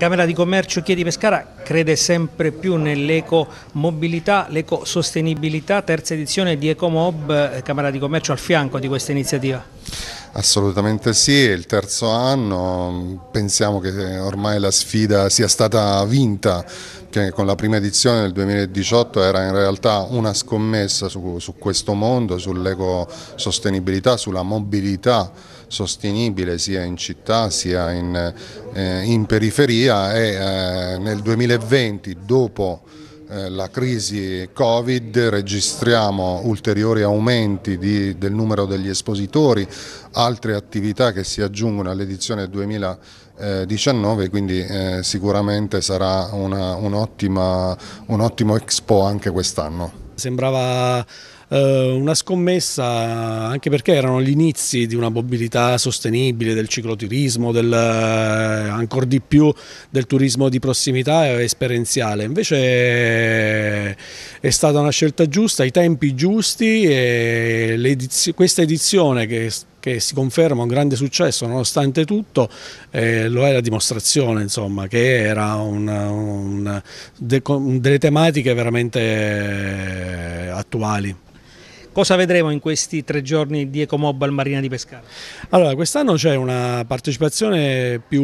Camera di Commercio Chiedi Pescara crede sempre più nell'eco-mobilità, l'eco-sostenibilità, terza edizione di Ecomob, eh, Camera di Commercio al fianco di questa iniziativa. Assolutamente sì, è il terzo anno, pensiamo che ormai la sfida sia stata vinta, che con la prima edizione del 2018 era in realtà una scommessa su, su questo mondo, sull'ecosostenibilità, sulla mobilità sostenibile sia in città sia in, eh, in periferia e eh, nel 2020 dopo eh, la crisi Covid, registriamo ulteriori aumenti di, del numero degli espositori, altre attività che si aggiungono all'edizione 2019, quindi eh, sicuramente sarà un, un ottimo Expo anche quest'anno. Sembrava eh, una scommessa anche perché erano gli inizi di una mobilità sostenibile, del cicloturismo, del, eh, ancora di più del turismo di prossimità e esperienziale. Invece eh, è stata una scelta giusta, i tempi giusti e ediz questa edizione che che si conferma un grande successo nonostante tutto, eh, lo è la dimostrazione insomma, che era una, una, de, delle tematiche veramente eh, attuali. Cosa vedremo in questi tre giorni di Ecomob al Marina di Pescara? Allora, quest'anno c'è una partecipazione più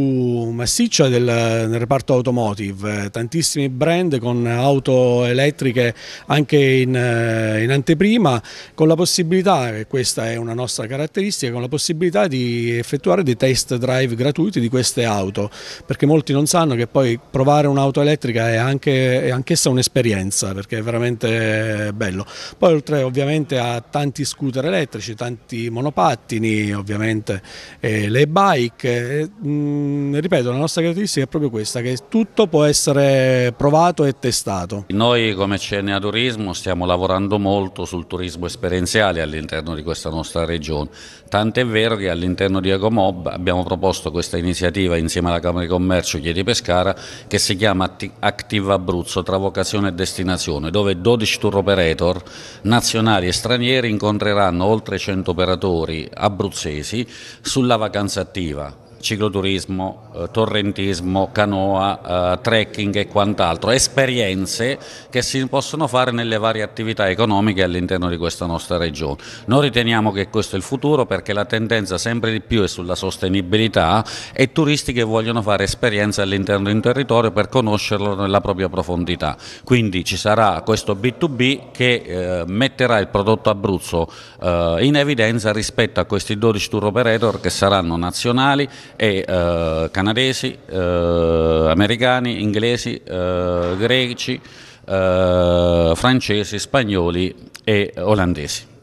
massiccia del, nel reparto automotive, eh, tantissimi brand con auto elettriche anche in, eh, in anteprima, con la possibilità, e questa è una nostra caratteristica, con la possibilità di effettuare dei test drive gratuiti di queste auto, perché molti non sanno che poi provare un'auto elettrica è, anche, è anch'essa un'esperienza, perché è veramente bello. Poi oltre ovviamente fronte a tanti scooter elettrici, tanti monopattini, ovviamente eh, le bike. Eh, mh, mm, ripeto, la nostra caratteristica è proprio questa, che tutto può essere provato e testato. Noi come CNA Turismo stiamo lavorando molto sul turismo esperienziale all'interno di questa nostra regione, tant'è vero che all'interno di Ecomob abbiamo proposto questa iniziativa insieme alla Camera di Commercio Chiedi Pescara che si chiama Active Abruzzo tra vocazione e destinazione, dove 12 tour operator nazionali e stagionali stranieri incontreranno oltre 100 operatori abruzzesi sulla vacanza attiva, cicloturismo, eh, torrentismo, canoa, eh, trekking e quant'altro, esperienze che si possono fare nelle varie attività economiche all'interno di questa nostra regione. Noi riteniamo che questo è il futuro perché la tendenza sempre di più è sulla sostenibilità e turisti che vogliono fare esperienze all'interno di un territorio per conoscerlo nella propria profondità. Quindi ci sarà questo B2B che eh, metterà il prodotto Abruzzo eh, in evidenza rispetto a questi 12 tour operator che saranno nazionali e eh, canadesi, eh, americani, inglesi, eh, greci, eh, francesi, spagnoli e olandesi.